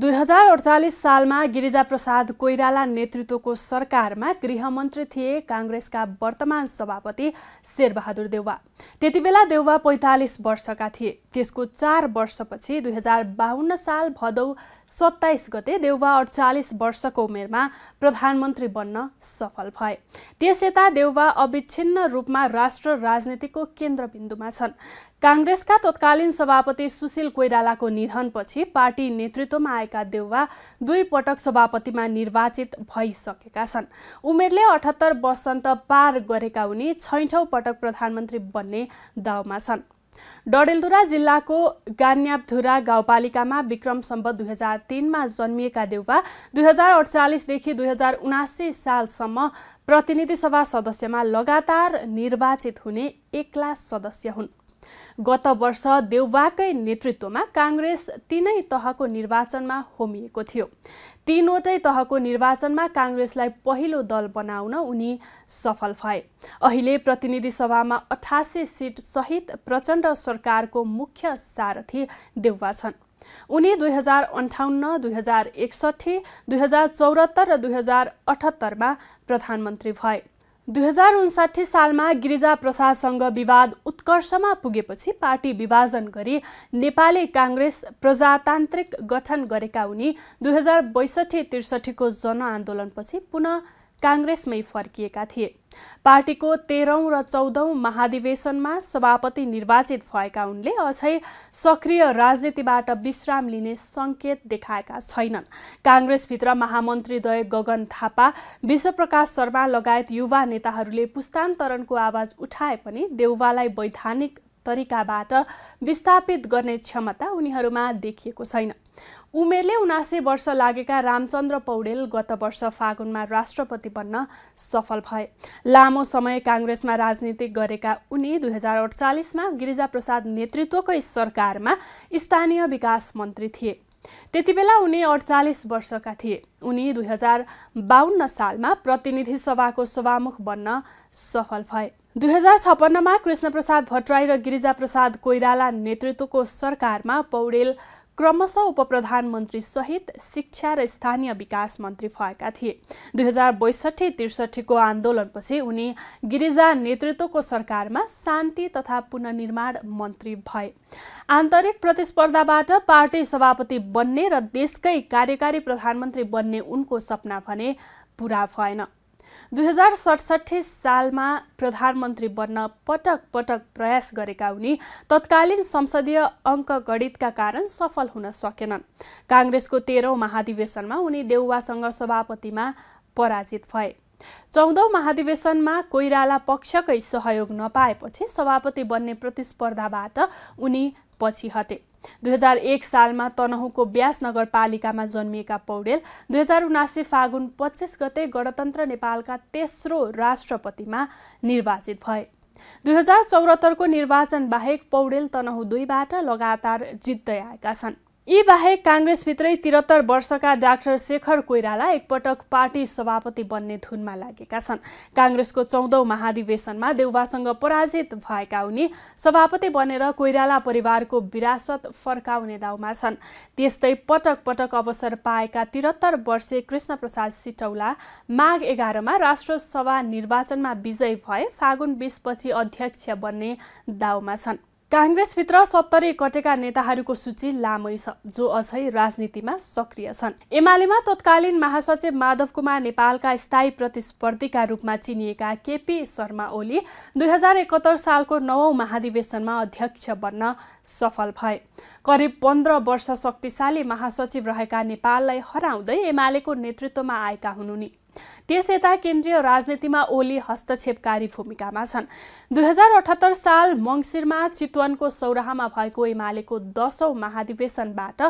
दुई हजार अडचालिस सालमा गिरिजाप्रसाद कोइराला नेतृत्वको सरकारमा गृहमन्त्री थिए काङ्ग्रेसका वर्तमान सभापति शेरबहादुर देउवा त्यति बेला देउवा पैँतालिस वर्षका थिए त्यसको चार वर्षपछि दुई हजार बाहन्न साल भदौ सत्ताइस गते देउवा अडचालिस वर्षको उमेरमा प्रधानमन्त्री बन्न सफल भए त्यस यता देउवा अविच्छिन्न रूपमा राष्ट्र राजनीतिको केन्द्रबिन्दुमा छन् काङ्ग्रेसका तत्कालीन सभापति सुशील कोइरालाको निधनपछि पार्टी नेतृत्वमा आएका देउवा दुई पटक सभापतिमा निर्वाचित भइसकेका छन् उमेरले अठहत्तर वर्षन्त पार गरेका उनी छैठौँ पटक प्रधानमन्त्री बन्ने दाउमा छन् डडेलधुरा जिल्लाको गान्याबधुरा गाउँपालिकामा विक्रम सम्बत दुई हजार तिनमा जन्मिएका देउवा दुई हजार अडचालिसदेखि दुई हजार उनासी सालसम्म प्रतिनिधि सभा सदस्यमा लगातार निर्वाचित हुने एक्ला सदस्य हुन् गत वर्ष देउवाकै नेतृत्वमा काङ्ग्रेस तिनै तहको निर्वाचनमा होमिएको थियो तीनवटै तहको निर्वाचनमा काङ्ग्रेसलाई पहिलो दल बनाउन उनी सफल भए अहिले प्रतिनिधि सभामा अठासी सहित प्रचण्ड सरकारको मुख्य सारथी देउवा छन् उनी दुई हजार अन्ठाउन्न दुई हजार एकसठी दुई हजार चौरात्तर र दुई हजार अठहत्तरमा प्रधानमन्त्री भए दुई हजार सालमा गिरिजा प्रसादसँग विवाद उत्कर्षमा पुगेपछि पार्टी विभाजन गरी नेपाली काङ्ग्रेस प्रजातान्त्रिक गठन गरेका उनी दुई हजार बैसठी त्रिसठीको जनआन्दोलनपछि पुनः काङ्ग्रेसमै फर्किएका थिए पार्टीको तेह्रौँ र चौधौँ महाधिवेशनमा सभापति निर्वाचित भएका उनले अझै सक्रिय राजनीतिबाट विश्राम लिने सङ्केत देखाएका छैनन् काङ्ग्रेसभित्र महामन्त्रीद्वय गगन थापा विश्वप्रकाश शर्मा लगायत युवा नेताहरूले पुस्तान्तरणको आवाज उठाए पनि देउवालाई वैधानिक तरिकाबाट विस्थापित गर्ने क्षमता उनीहरूमा देखिएको छैन उमेरले उनासी वर्ष लागेका रामचन्द्र पौडेल गत वर्ष फागुनमा राष्ट्रपति बन्न सफल भए लामो समय काङ्ग्रेसमा राजनीति गरेका उनी दुई हजार अडचालिसमा गिरिजाप्रसाद नेतृत्वकै सरकारमा स्थानीय विकास मन्त्री थिए त्यति बेला उनी अडचालिस वर्षका थिए उनी दुई हजार बाहन्न सालमा प्रतिनिधि सभाको सभामुख बन्न सफल भए दुई हजार छप्पन्नमा कृष्णप्रसाद भट्टराई र गिरिजाप्रसाद कोइराला नेतृत्वको सरकारमा पौडेल क्रमशः प्रधानमन्त्री सहित शिक्षा र स्थानीय विकास मन्त्री भएका थिए दुई हजार बैसठी त्रिसठीको आन्दोलनपछि उनी गिरिजा नेतृत्वको सरकारमा शान्ति तथा पुननिर्माण मन्त्री भए आन्तरिक प्रतिस्पर्धाबाट पार्टी सभापति बन्ने र देशकै कार्यकारी प्रधानमन्त्री बन्ने उनको सपना भने पुरा भएन दुई सालमा प्रधानमन्त्री बन्न पटक पटक प्रयास गरेका उनी तत्कालीन संसदीय गणितका कारण सफल हुन सकेनन् काङ्ग्रेसको तेह्रौँ महाधिवेशनमा उनी देउवासँग सभापतिमा पराजित भए चौधौँ महाधिवेशनमा कोइराला पक्षकै सहयोग नपाएपछि सभापति बन्ने प्रतिस्पर्धाबाट उनी पछि हटे दुई हजार एक सालमा तनहुँको ब्यास नगरपालिकामा जन्मिएका पौडेल दुई हजार उनासी फागुन पच्चिस गते गणतन्त्र नेपालका तेस्रो राष्ट्रपतिमा निर्वाचित भए दुई हजार चौरात्तरको निर्वाचन बाहेक पौडेल तनहु दुईबाट लगातार जित्दै आएका छन् यी बाहेक काङ्ग्रेसभित्रै त्रिहत्तर वर्षका डाक्टर शेखर कोइराला एकपटक पार्टी सभापति बन्ने धुनमा लागेका छन् काङ्ग्रेसको चौधौँ महाधिवेशनमा देउबासँग पराजित भएका उनी सभापति बनेर कोइराला परिवारको विरासत फर्काउने दाउमा छन् त्यस्तै पटक पटक अवसर पाएका त्रिहत्तर वर्षे कृष्णप्रसाद सिटौला माघ एघारमा राष्ट्रसभा निर्वाचनमा विजयी भए फागुन बिसपछि अध्यक्ष बन्ने दाउमा छन् काङ्ग्रेसभित्र सत्तरी कटेका नेताहरूको सूची लामै छ जो अझै राजनीतिमा सक्रिय छन् एमालेमा तत्कालीन महासचिव माधव कुमार नेपालका स्थायी प्रतिस्पर्धीका रूपमा चिनिएका केपी शर्मा ओली दुई हजार एकहत्तर सालको नवौं महाधिवेशनमा अध्यक्ष बन्न सफल भए करिब पन्ध्र वर्ष शक्तिशाली महासचिव रहेका नेपाललाई हराउँदै एमालेको नेतृत्वमा आएका हुनु नि त्यस यता केन्द्रीय राजनीतिमा ओली हस्तक्षेपकारी भूमिकामा छन् दुई हजार अठहत्तर साल मङ्सिरमा चितवनको सौराहामा भएको एमालेको दसौँ महाधिवेशनबाट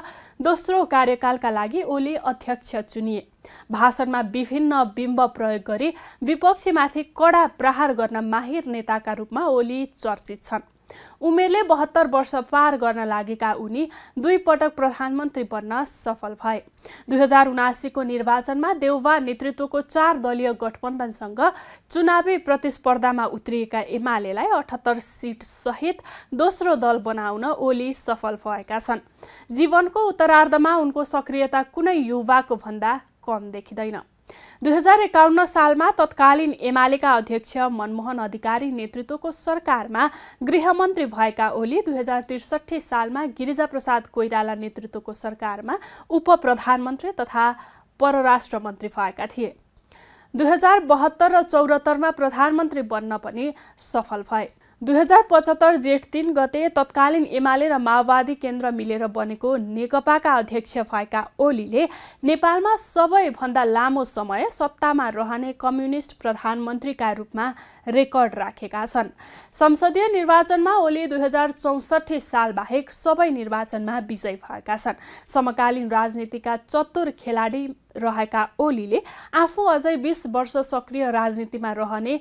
दोस्रो कार्यकालका लागि ओली अध्यक्ष चुनिए भाषणमा विभिन्न बिम्ब प्रयोग गरी विपक्षीमाथि कडा प्रहार गर्न माहिर नेताका रूपमा ओली चर्चित छन् उमेरले बहत्तर वर्ष पार गर्न लागेका उनी दुई पटक प्रधानमन्त्री बन्न सफल भए दुई हजार उनासीको निर्वाचनमा देउवा नेतृत्वको चार दलीय गठबन्धनसँग चुनावी प्रतिस्पर्धामा उत्रिएका एमालेलाई अठहत्तर सिट सहित दोस्रो दल बनाउन ओली सफल भएका छन् जीवनको उत्तरार्धमा उनको सक्रियता कुनै युवाको भन्दा कम देखिँदैन दुई हजार एकाउन्न सालमा तत्कालीन एमालेका अध्यक्ष मनमोहन अधिकारी नेतृत्वको सरकारमा गृहमन्त्री भएका ओली दुई हजार त्रिसठी सालमा गिरिजाप्रसाद कोइराला नेतृत्वको सरकारमा उप प्रधानमन्त्री तथा परराष्ट्र मन्त्री भएका थिए दुई हजार बहत्तर र चौरात्तरमा प्रधानमन्त्री बन्न पनि सफल भए दुई हजार पचहत्तर जेठ तिन गते तत्कालीन एमाले र माओवादी केन्द्र मिलेर बनेको नेकपाका अध्यक्ष भएका ओलीले नेपालमा सबैभन्दा लामो समय सत्तामा रहने कम्युनिस्ट प्रधानमन्त्रीका रूपमा रेकर्ड राखेका छन् संसदीय निर्वाचनमा ओली दुई हजार चौसठी सालबाहेक सबै निर्वाचनमा विजयी भएका छन् समकालीन राजनीतिका चतुर खेलाडी रहेका ओलीले आफू अझै बिस वर्ष सक्रिय राजनीतिमा रहने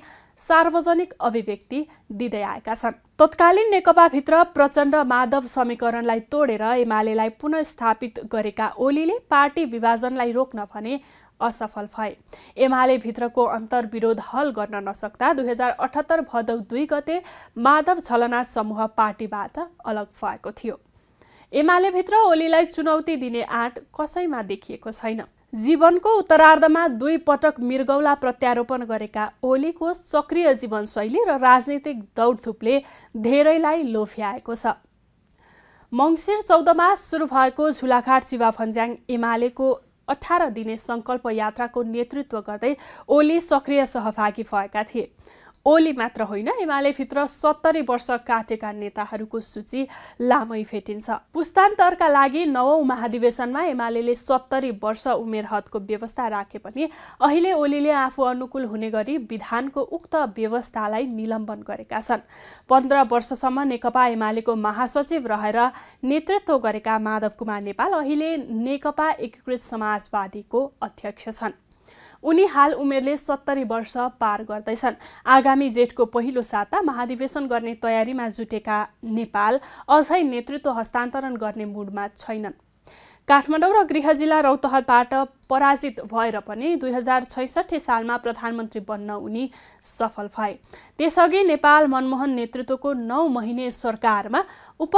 सार्वजनिक अभिव्यक्ति दिँदै आएका छन् तत्कालीन नेकपाभित्र प्रचण्ड माधव समीकरणलाई तोडेर एमालेलाई पुनस्थापित गरेका ओलीले पार्टी विभाजनलाई रोक्न भने असफल भए एमाले भित्रको अन्तर्विरोध हल गर्न नसक्दा दुई हजार अठहत्तर भदौ दुई गते माधव छलना समूह पार्टीबाट अलग भएको थियो एमालेभित्र ओलीलाई चुनौती दिने आँट कसैमा देखिएको छैन जीवनको उत्तरार्धमा दुई पटक मिर्गौला प्रत्यारोपण गरेका ओलीको सक्रिय जीवनशैली र राजनीतिक दौडधुपले धेरैलाई लोभ्याएको छ मङ्सिर चौधमा सुरु भएको झुलाघाट चिवाफन्ज्याङ एमालेको अठार दिने सङ्कल्प यात्राको नेतृत्व गर्दै ओली सक्रिय सहभागी भएका थिए ओली मात्र होइन एमालेभित्र सत्तरी वर्ष काटेका नेताहरूको सूची लामै भेटिन्छ पुस्तान्तरका लागि नवौं महाधिवेशनमा एमाले सत्तरी वर्ष उमेर हदको व्यवस्था राखे पनि अहिले ओलीले आफू अनुकूल हुने गरी विधानको उक्त व्यवस्थालाई निलम्बन गरेका छन् पन्ध्र वर्षसम्म नेकपा एमालेको महासचिव रहेर नेतृत्व गरेका माधव कुमार नेपाल अहिले नेकपा एकीकृत समाजवादीको अध्यक्ष छन् उनी हाल उमेरले सत्तरी वर्ष पार गर्दैछन् आगामी जेठको पहिलो साता महाधिवेशन गर्ने तयारीमा जुटेका नेपाल अझै नेतृत्व हस्तान्तरण गर्ने मुडमा छैनन् काठमाडौँ र गृह जिल्ला रौतहतबाट पराजित भएर पनि दुई हजार छैसठी सालमा प्रधानमन्त्री बन्न उनी सफल भए त्यसअघि नेपाल मनमोहन नेतृत्वको नौ महिने सरकारमा उप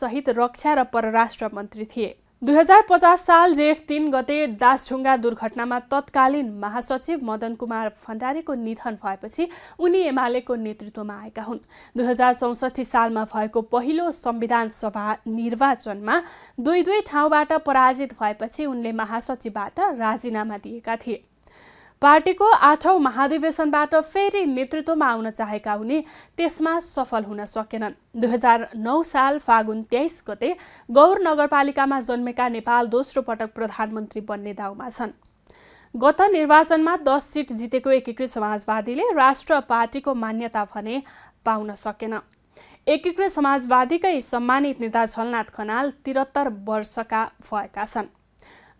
सहित रक्षा र परराष्ट्र मन्त्री थिए दुई हजार पचास साल जेठ तीन गते दासढुङ्गा दुर्घटनामा तत्कालीन महासचिव मदन कुमार भण्डारीको निधन भएपछि उनी एमालेको नेतृत्वमा आएका हुन् दुई हजार चौसठी सालमा भएको पहिलो संविधान सभा निर्वाचनमा दुई दुई ठाउँबाट पराजित भएपछि उनले महासचिवबाट राजीनामा दिएका थिए पार्टीको आठौँ महाधिवेशनबाट फेरि नेतृत्वमा आउन चाहेका हुने त्यसमा सफल हुन सकेनन् दुई हजार नौ साल फागुन तेइस गते गौर नगरपालिकामा जन्मेका नेपाल दोस्रो पटक प्रधानमन्त्री बन्ने दाउमा छन् गत निर्वाचनमा दस सिट जितेको एकीकृत समाजवादीले राष्ट्र पार्टीको मान्यता भने पाउन सकेन एकीकृत समाजवादीकै सम्मानित नेता झलनाथ खनाल त्रिहत्तर वर्षका भएका छन्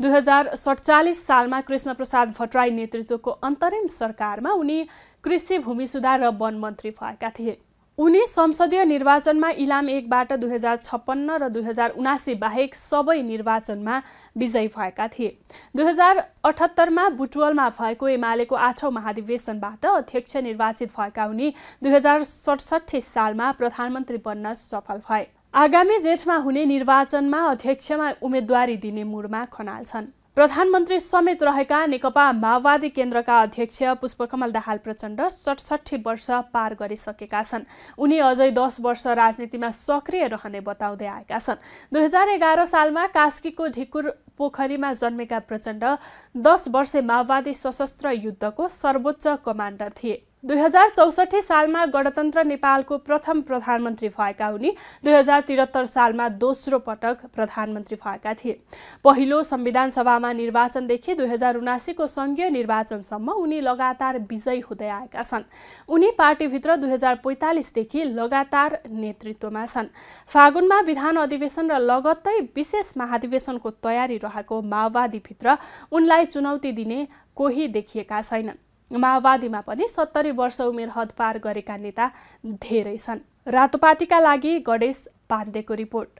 दुई हजार सडचालिस सालमा कृष्णप्रसाद भट्टराई नेतृत्वको अन्तरिम सरकारमा उनी कृषि भूमि सुधार र वन मन्त्री भएका थिए उनी संसदीय निर्वाचनमा इलाम एकबाट दुई हजार छप्पन्न र दुई हजार उनासी बाहेक सबै निर्वाचनमा विजयी भएका थिए दुई हजार अठहत्तरमा बुटवलमा भएको एमालेको आठौँ महाधिवेशनबाट अध्यक्ष निर्वाचित भएका उनी दुई हजार सडसठी सालमा प्रधानमन्त्री बन्न सफल भए आगामी जेठमा हुने निर्वाचनमा अध्यक्षमा उम्मेद्वारी दिने मुडमा खनाल छन् प्रधानमन्त्री समेत रहेका नेकपा माओवादी केन्द्रका अध्यक्ष पुष्पकमल दाहाल प्रचण्ड सडसठी वर्ष पार गरिसकेका छन् उनी अझै दस वर्ष राजनीतिमा सक्रिय रहने बताउँदै आएका छन् दुई हजार एघार सालमा कास्कीको ढिकुर पोखरीमा जन्मेका प्रचण्ड दस वर्षे माओवादी सशस्त्र युद्धको सर्वोच्च कमान्डर थिए दुई हजार चौसठी सालमा गणतन्त्र नेपालको प्रथम प्रधानमन्त्री भएका उनी दुई हजार त्रिहत्तर सालमा दोस्रो पटक प्रधानमन्त्री भएका थिए पहिलो संविधान सभामा निर्वाचनदेखि दुई हजार उनासीको सङ्घीय निर्वाचनसम्म उनी लगातार विजयी हुँदै आएका छन् उनी पार्टीभित्र दुई हजार पैँतालिसदेखि लगातार नेतृत्वमा छन् फागुनमा विधान अधिवेशन र लगत्तै विशेष महाधिवेशनको तयारी रहेको माओवादीभित्र उनलाई चुनौती दिने कोही देखिएका छैनन् माओवादीमा पनि सत्तरी वर्ष उमेर हद पार गरेका नेता धेरै छन् रातो लागि गणेश पाण्डेको रिपोर्ट